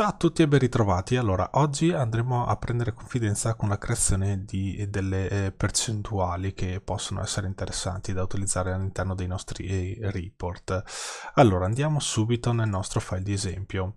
Ciao a tutti e ben ritrovati. Allora, oggi andremo a prendere confidenza con la creazione di eh, delle eh, percentuali che possono essere interessanti da utilizzare all'interno dei nostri eh, report. Allora, andiamo subito nel nostro file di esempio.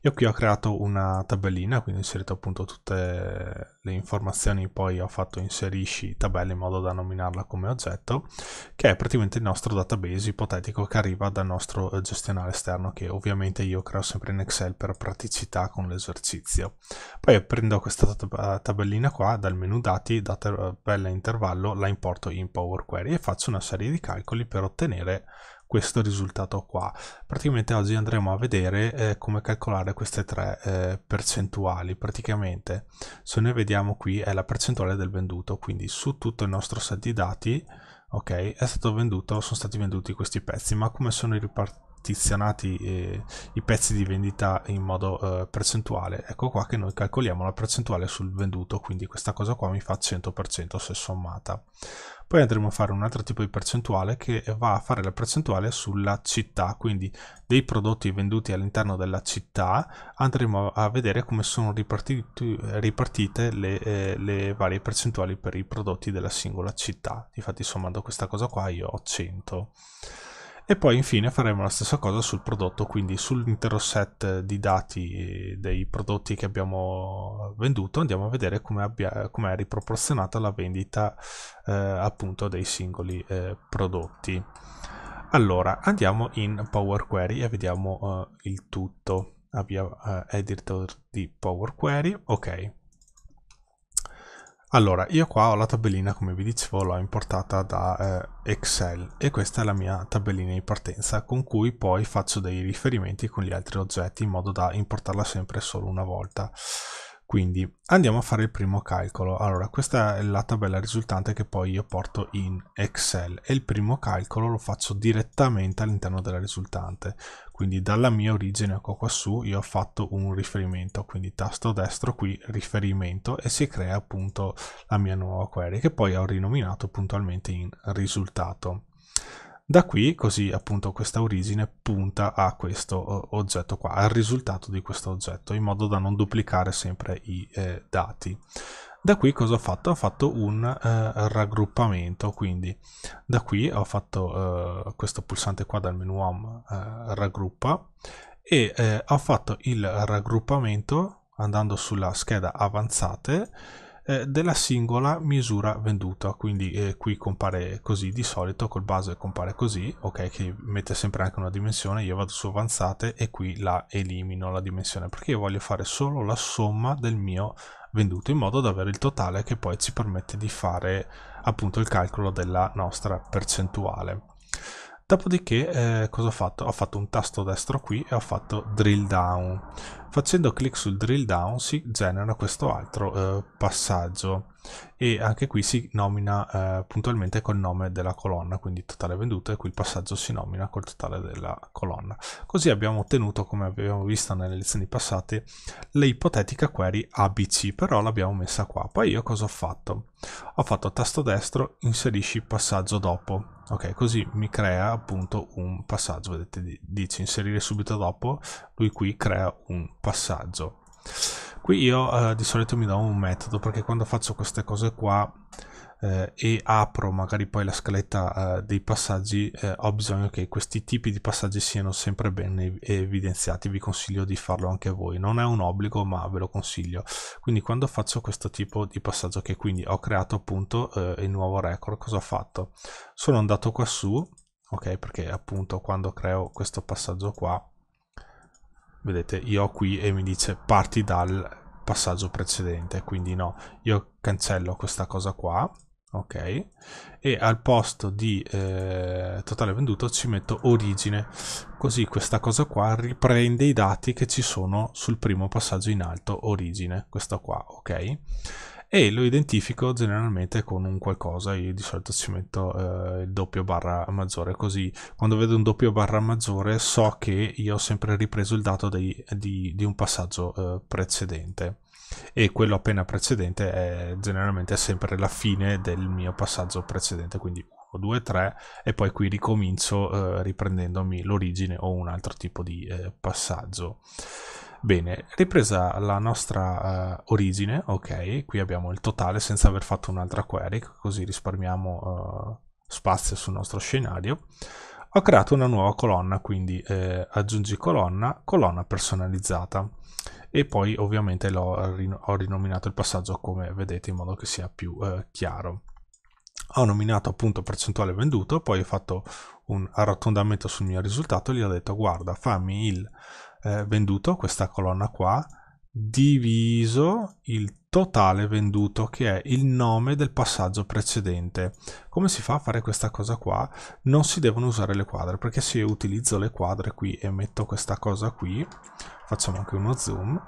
Io qui ho creato una tabellina, quindi ho inserito appunto tutte le informazioni poi ho fatto inserisci tabelle in modo da nominarla come oggetto, che è praticamente il nostro database ipotetico che arriva dal nostro eh, gestionale esterno, che ovviamente io creo sempre in Excel per praticità con l'esercizio. Poi prendo questa eh, tabellina qua dal menu dati, da tabella eh, intervallo, la importo in Power Query e faccio una serie di calcoli per ottenere questo risultato qua. Praticamente oggi andremo a vedere eh, come calcolare queste tre eh, percentuali. Praticamente se noi vediamo qui è la percentuale del venduto, quindi su tutto il nostro set di dati ok, è stato venduto, sono stati venduti questi pezzi, ma come sono ripartiti? attizionati eh, i pezzi di vendita in modo eh, percentuale ecco qua che noi calcoliamo la percentuale sul venduto quindi questa cosa qua mi fa 100% se sommata poi andremo a fare un altro tipo di percentuale che va a fare la percentuale sulla città quindi dei prodotti venduti all'interno della città andremo a vedere come sono ripartite le, eh, le, varie percentuali per i prodotti della singola città infatti sommando questa cosa qua io ho 100 e poi infine faremo la stessa cosa sul prodotto, quindi sull'intero set di dati dei prodotti che abbiamo venduto andiamo a vedere come, abbia, come è riproporzionata la vendita eh, appunto dei singoli eh, prodotti. Allora andiamo in Power Query e vediamo eh, il tutto. Avvia ah, eh, editor di Power Query, ok. Allora, io qua ho la tabellina, come vi dicevo, l'ho importata da eh, Excel e questa è la mia tabellina di partenza con cui poi faccio dei riferimenti con gli altri oggetti in modo da importarla sempre solo una volta. Quindi andiamo a fare il primo calcolo. Allora, questa è la tabella risultante che poi io porto in Excel e il primo calcolo lo faccio direttamente all'interno della risultante. Quindi dalla mia origine, ecco qua su, io ho fatto un riferimento, quindi tasto destro qui, riferimento, e si crea appunto la mia nuova query che poi ho rinominato puntualmente in risultato. Da qui, così appunto questa origine punta a questo eh, oggetto qua, al risultato di questo oggetto, in modo da non duplicare sempre i eh, dati. Da qui cosa ho fatto? Ho fatto un eh, raggruppamento, quindi da qui ho fatto eh, questo pulsante qua dal menu home eh, raggruppa e eh, ho fatto il raggruppamento andando sulla scheda avanzate eh, della singola misura venduta. Quindi eh, qui compare così di solito, col base compare così, ok, che mette sempre anche una dimensione, io vado su avanzate e qui la elimino la dimensione, perché io voglio fare solo la somma del mio venduto in modo da avere il totale che poi ci permette di fare appunto il calcolo della nostra percentuale. Dopodiché eh, cosa ho fatto? Ho fatto un tasto destro qui e ho fatto drill down. Facendo clic sul drill down si genera questo altro eh, passaggio e anche qui si nomina eh, puntualmente col nome della colonna, quindi totale venduto e qui il passaggio si nomina col totale della colonna. Così abbiamo ottenuto, come abbiamo visto nelle lezioni passate, l'ipotetica query ABC, però l'abbiamo messa qua. Poi io cosa ho fatto? Ho fatto tasto destro, inserisci passaggio dopo. Ok, così mi crea appunto un passaggio, vedete, dice inserire subito dopo, lui qui crea un passaggio. Qui io eh, di solito mi do un metodo perché quando faccio queste cose qua eh, e apro magari poi la scaletta eh, dei passaggi eh, ho bisogno che questi tipi di passaggi siano sempre ben evidenziati. Vi consiglio di farlo anche voi. Non è un obbligo ma ve lo consiglio. Quindi quando faccio questo tipo di passaggio che quindi ho creato appunto eh, il nuovo record, cosa ho fatto? Sono andato qua su, ok perché appunto quando creo questo passaggio qua vedete io qui e mi dice parti dal passaggio precedente, quindi no, io cancello questa cosa qua, ok? E al posto di eh, totale venduto ci metto origine, così questa cosa qua riprende i dati che ci sono sul primo passaggio in alto, origine, questo qua, ok? e lo identifico generalmente con un qualcosa, io di solito ci metto eh, il doppio barra maggiore, così quando vedo un doppio barra maggiore so che io ho sempre ripreso il dato dei, di, di, un passaggio eh, precedente e quello appena precedente è generalmente sempre la fine del mio passaggio precedente, quindi 1, 2, 3 e poi qui ricomincio eh, riprendendomi l'origine o un altro tipo di eh, passaggio. Bene, ripresa la nostra uh, origine, ok, qui abbiamo il totale senza aver fatto un'altra query, così risparmiamo uh, spazio sul nostro scenario. Ho creato una nuova colonna, quindi eh, aggiungi colonna, colonna personalizzata e poi ovviamente rin ho rinominato il passaggio come vedete in modo che sia più eh, chiaro. Ho nominato appunto percentuale venduto, poi ho fatto un arrotondamento sul mio risultato e gli ho detto guarda fammi il eh, venduto, questa colonna qua, diviso il totale venduto che è il nome del passaggio precedente come si fa a fare questa cosa qua non si devono usare le quadre perché se io utilizzo le quadre qui e metto questa cosa qui facciamo anche uno zoom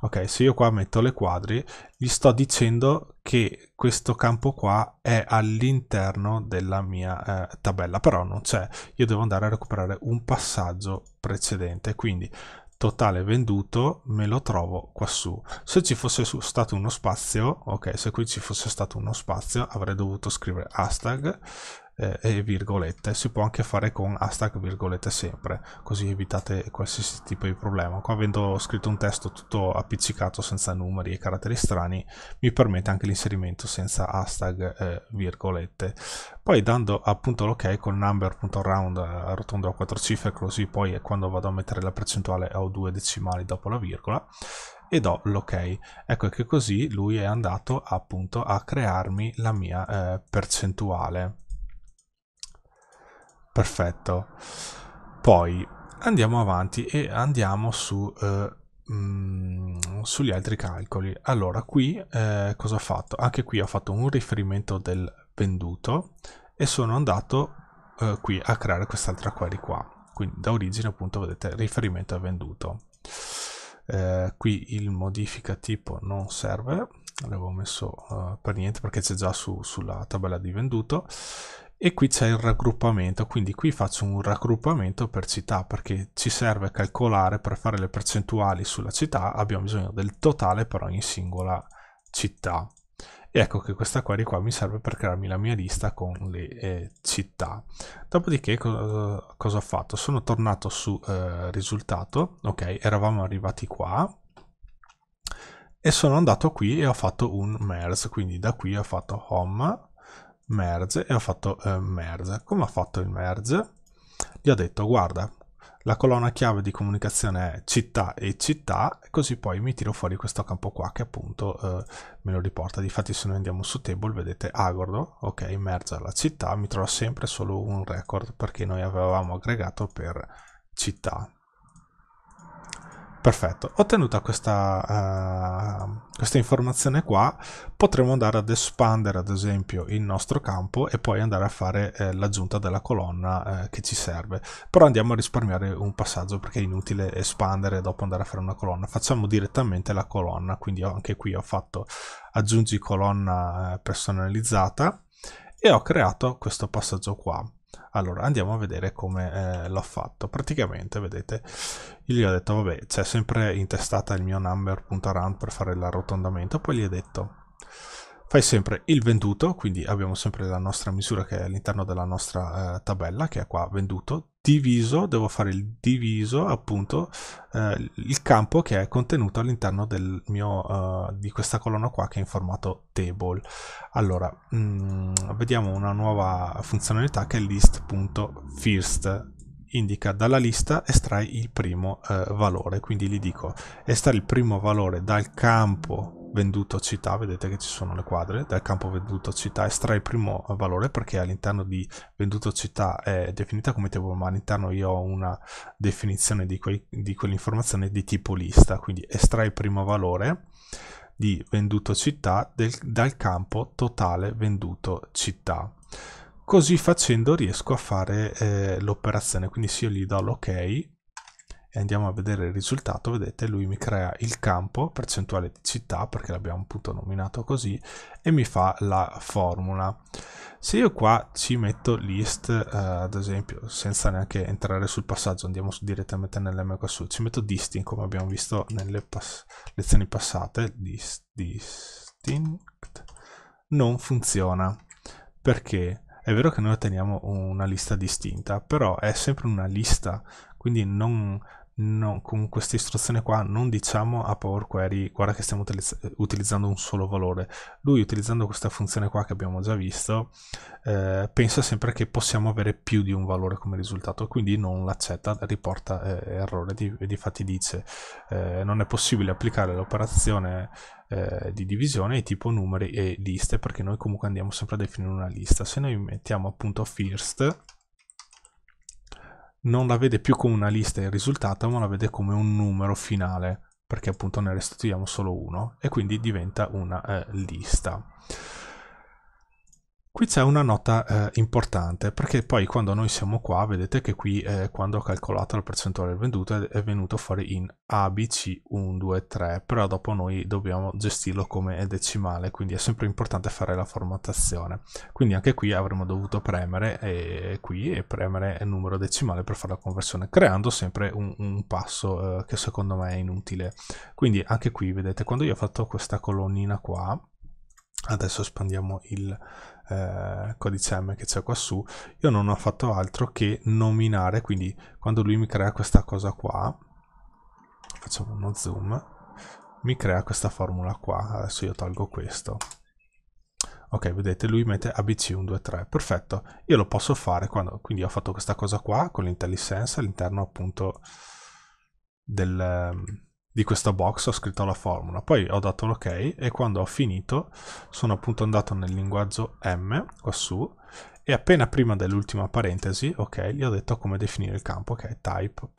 ok se io qua metto le quadri gli sto dicendo che questo campo qua è all'interno della mia eh, tabella però non c'è io devo andare a recuperare un passaggio precedente quindi totale venduto me lo trovo quassù se ci fosse stato uno spazio ok se qui ci fosse stato uno spazio avrei dovuto scrivere hashtag eh, e virgolette, si può anche fare con hashtag virgolette sempre, così evitate qualsiasi tipo di problema. Qua avendo scritto un testo tutto appiccicato senza numeri e caratteri strani, mi permette anche l'inserimento senza hashtag eh, virgolette. Poi dando appunto l'ok con number.round arrotondo eh, a quattro cifre, così poi quando vado a mettere la percentuale ho due decimali dopo la virgola, e do l'ok. Ecco che così lui è andato appunto a crearmi la mia eh, percentuale. Perfetto. Poi andiamo avanti e andiamo su, eh, mh, mm, sugli altri calcoli. Allora, qui eh, cosa ho fatto? Anche qui ho fatto un riferimento del venduto e sono andato eh, qui a creare quest'altra query qua. Quindi da origine appunto vedete riferimento a venduto. Eh, qui il modifica tipo non serve, l'avevo messo eh, per niente perché c'è già su, sulla tabella di venduto e qui c'è il raggruppamento quindi qui faccio un raggruppamento per città perché ci serve calcolare per fare le percentuali sulla città abbiamo bisogno del totale per ogni singola città e ecco che questa query qua mi serve per crearmi la mia lista con le eh, città dopodiché co cosa ho fatto sono tornato su eh, risultato ok eravamo arrivati qua e sono andato qui e ho fatto un merge quindi da qui ho fatto home merge e ho fatto eh, merge. Come ha fatto il merge? Gli ho detto guarda la colonna chiave di comunicazione è città e città così poi mi tiro fuori questo campo qua che appunto eh, me lo riporta difatti se noi andiamo su table vedete agordo ok merge la città mi trova sempre solo un record perché noi avevamo aggregato per città Perfetto, ottenuta questa, uh, questa, informazione qua potremo andare ad espandere ad esempio il nostro campo e poi andare a fare eh, l'aggiunta della colonna eh, che ci serve. Però andiamo a risparmiare un passaggio perché è inutile espandere dopo andare a fare una colonna. Facciamo direttamente la colonna, quindi anche qui ho fatto aggiungi colonna eh, personalizzata e ho creato questo passaggio qua allora andiamo a vedere come eh, l'ho fatto. Praticamente, vedete, io gli ho detto, vabbè, c'è sempre intestata il mio number.round per fare l'arrotondamento, poi gli ho detto fai sempre il venduto, quindi abbiamo sempre la nostra misura che è all'interno della nostra eh, tabella, che è qua venduto, diviso, devo fare il diviso appunto eh, il campo che è contenuto all'interno del mio eh, di questa colonna qua che è in formato table. Allora, mh, mm, vediamo una nuova funzionalità che è list.first indica dalla lista estrai il primo eh, valore quindi gli dico estrai il primo valore dal campo venduto città, vedete che ci sono le quadre, dal campo venduto città estrae il primo eh, valore perché all'interno di venduto città è definita come table, ma all'interno io ho una definizione di, quel, di quell'informazione di tipo lista, quindi estrae il primo valore di venduto città del, dal campo totale venduto città. Così facendo riesco a fare eh, l'operazione, quindi se io gli do l'ok, e andiamo a vedere il risultato, vedete lui mi crea il campo percentuale di città perché l'abbiamo appunto nominato così e mi fa la formula. Se io qua ci metto list, eh, ad esempio, senza neanche entrare sul passaggio, andiamo direttamente nell'M qua su, ci metto distinct come abbiamo visto nelle pass lezioni passate, Dis distinct non funziona perché è vero che noi otteniamo una lista distinta, però è sempre una lista, quindi non, non, con questa istruzione qua non diciamo a Power Query guarda che stiamo utilizz- utilizzando un solo valore lui utilizzando questa funzione qua che abbiamo già visto eh, pensa sempre che possiamo avere più di un valore come risultato quindi non l'accetta riporta eh, errore di, e difatti dice eh, non è possibile applicare l'operazione eh, di divisione ai tipo numeri e liste perché noi comunque andiamo sempre a definire una lista se noi mettiamo appunto first non la vede più come una lista in risultato, ma la vede come un numero finale, perché appunto ne restituiamo solo uno, e quindi diventa una eh, lista. Qui c'è una nota eh, importante perché poi quando noi siamo qua vedete che qui eh, quando ho calcolato la percentuale venduta è venuto fuori in ABC123 però dopo noi dobbiamo gestirlo come decimale quindi è sempre importante fare la formattazione quindi anche qui avremmo dovuto premere eh, qui e premere il numero decimale per fare la conversione creando sempre un, un passo eh, che secondo me è inutile quindi anche qui vedete quando io ho fatto questa colonnina qua adesso espandiamo il eh, codice M che c'è qua su, io non ho fatto altro che nominare, quindi quando lui mi crea questa cosa qua, facciamo uno zoom, mi crea questa formula qua, adesso io tolgo questo. Ok, vedete, lui mette ABC123, perfetto. Io lo posso fare quando, quindi ho fatto questa cosa qua con l'intellisense all'interno appunto del di questa box ho scritto la formula, poi ho dato l'ok ok e quando ho finito sono appunto andato nel linguaggio M quassù e appena prima dell'ultima parentesi, ok, gli ho detto come definire il campo, ok, type,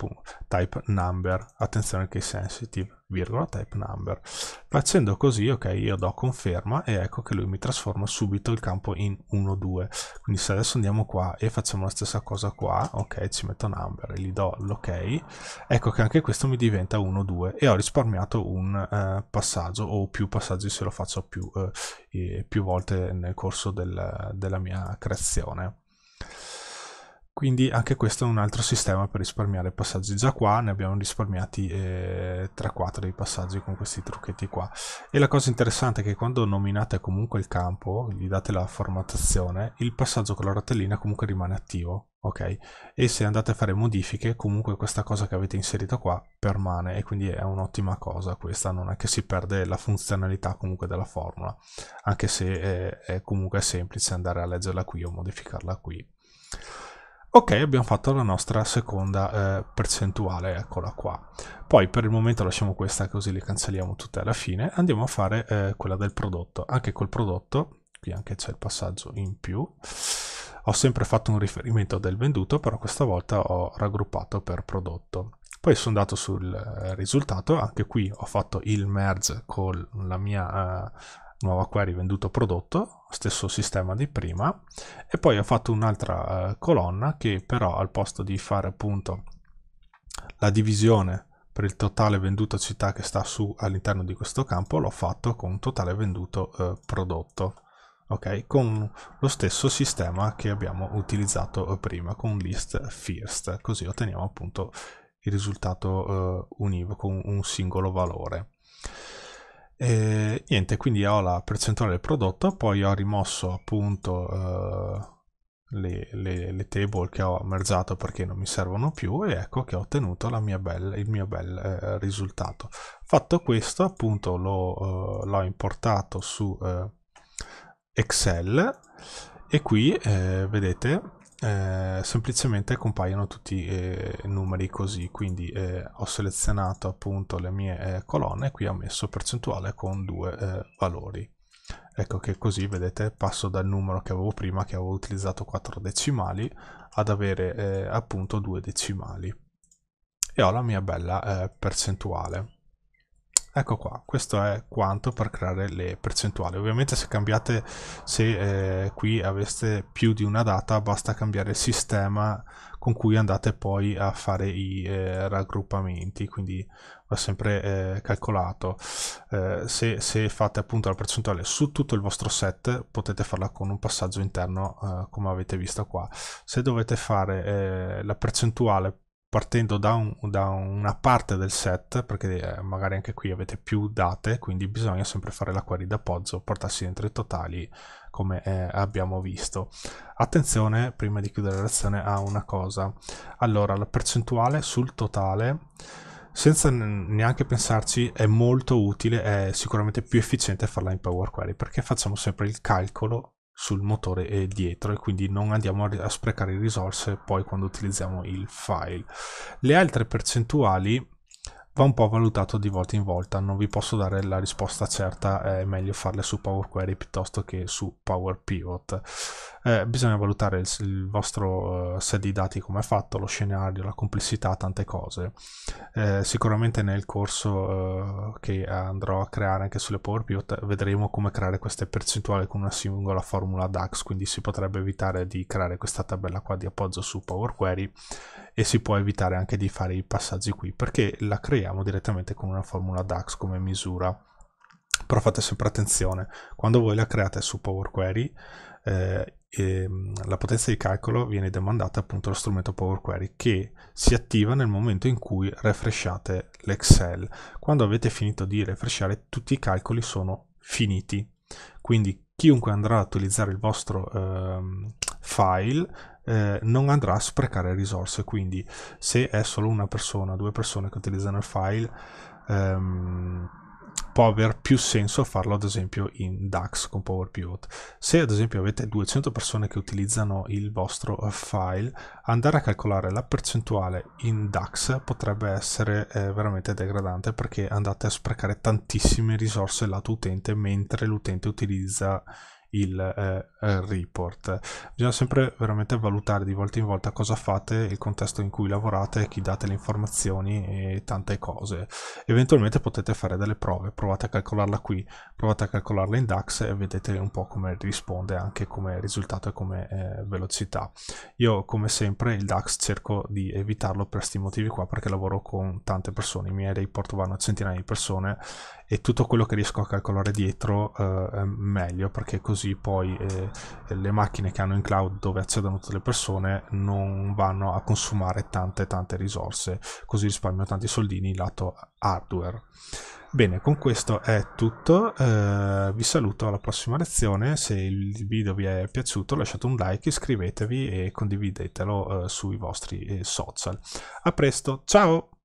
type number, attenzione che è sensitive, virgola type number. Facendo così, ok, io do conferma e ecco che lui mi trasforma subito il campo in 1, 2. Quindi se adesso andiamo qua e facciamo la stessa cosa qua, ok, ci metto number e gli do l'ok, ecco che anche questo mi diventa 1, 2 e ho risparmiato un eh, passaggio o più passaggi se lo faccio più, eh, più volte nel corso del, della mia creazione quindi anche questo è un altro sistema per risparmiare passaggi già qua ne abbiamo risparmiati eh, 3-4 dei passaggi con questi trucchetti qua e la cosa interessante è che quando nominate comunque il campo gli date la formattazione il passaggio con la rotellina comunque rimane attivo ok e se andate a fare modifiche comunque questa cosa che avete inserito qua permane e quindi è un'ottima cosa questa non è che si perde la funzionalità comunque della formula anche se è, eh, è comunque semplice andare a leggerla qui o modificarla qui Ok, abbiamo fatto la nostra seconda eh, percentuale, eccola qua. Poi per il momento lasciamo questa così le cancelliamo tutte alla fine. Andiamo a fare eh, quella del prodotto. Anche col prodotto, qui anche c'è il passaggio in più. Ho sempre fatto un riferimento del venduto, però questa volta ho raggruppato per prodotto. Poi sono andato sul eh, risultato, anche qui ho fatto il merge con la mia... Eh, nuova query venduto prodotto, stesso sistema di prima, e poi ho fatto un'altra eh, colonna che però al posto di fare appunto la divisione per il totale venduto città che sta su all'interno di questo campo, l'ho fatto con totale venduto eh, prodotto. Ok, con lo stesso sistema che abbiamo utilizzato eh, prima con list first, così otteniamo appunto il risultato eh, univoco, un, un singolo valore. E niente, quindi ho la percentuale del prodotto, poi ho rimosso appunto eh, le, le, le, table che ho merzato perché non mi servono più e ecco che ho ottenuto bella, il mio bel eh, risultato. Fatto questo appunto eh, l'ho, eh, importato su eh, Excel e qui eh, vedete eh, semplicemente compaiono tutti eh, numeri così quindi eh, ho selezionato appunto le mie eh, colonne qui ho messo percentuale con due eh, valori ecco che così vedete passo dal numero che avevo prima che avevo utilizzato quattro decimali ad avere eh, appunto due decimali e ho la mia bella percentuale Ecco qua, questo è quanto per creare le percentuali. Ovviamente se cambiate, se eh, qui aveste più di una data, basta cambiare il sistema con cui andate poi a fare i eh, raggruppamenti, quindi va sempre eh, calcolato. Eh, se, se, fate appunto la percentuale su tutto il vostro set, potete farla con un passaggio interno eh, come avete visto qua. Se dovete fare eh, la percentuale partendo da, un, da, una parte del set, perché eh, magari anche qui avete più date, quindi bisogna sempre fare la query d'appoggio, portarsi dentro i totali come eh, abbiamo visto. Attenzione, prima di chiudere la lezione, a una cosa. Allora, la percentuale sul totale, senza neanche pensarci, è molto utile, è sicuramente più efficiente farla in Power Query, perché facciamo sempre il calcolo sul motore dietro e quindi non andiamo a sprecare risorse poi quando utilizziamo il file. Le altre percentuali va un po' valutato di volta in volta, non vi posso dare la risposta certa, è meglio farle su Power Query piuttosto che su Power Pivot. Eh, bisogna valutare il, il vostro uh, set di dati come è fatto, lo scenario, la complessità, tante cose. Eh, sicuramente nel corso uh, che andrò a creare anche sulle Power Pivot vedremo come creare queste percentuali con una singola formula DAX, quindi si potrebbe evitare di creare questa tabella qua di appoggio su Power Query e si può evitare anche di fare i passaggi qui perché la creiamo direttamente con una formula DAX come misura però fate sempre attenzione quando voi la create su Power Query eh, ehm, la potenza di calcolo viene demandata appunto dallo strumento Power Query che si attiva nel momento in cui refresciate l'Excel quando avete finito di refresciare tutti i calcoli sono finiti quindi chiunque andrà a utilizzare il vostro eh, file eh, non andrà a sprecare risorse. Quindi, se è solo una persona, due persone che utilizzano il file, ehm, può aver più senso farlo ad esempio in DAX con Power Pivot. Se ad esempio avete 200 persone che utilizzano il vostro file, andare a calcolare la percentuale in DAX potrebbe essere eh, veramente degradante perché andate a sprecare tantissime risorse lato utente mentre l'utente utilizza il eh, eh, report. Bisogna sempre veramente valutare di volta in volta cosa fate, il contesto in cui lavorate, chi date le informazioni e tante cose. Eventualmente potete fare delle prove, provate a calcolarla qui, provate a calcolarla in DAX e vedete un po' come risponde anche come risultato e come eh, velocità. Io come sempre il DAX cerco di evitarlo per questi motivi qua perché lavoro con tante persone, i miei report vanno a centinaia di persone e tutto quello che riesco a calcolare dietro eh, è meglio perché così così poi eh, eh, le macchine che hanno in cloud dove accedono tutte le persone non vanno a consumare tante tante risorse, così risparmio tanti soldini lato hardware. Bene, con questo è tutto, eh, vi saluto alla prossima lezione, se il video vi è piaciuto lasciate un like, iscrivetevi e condividetelo eh, sui vostri eh, social. A presto, ciao!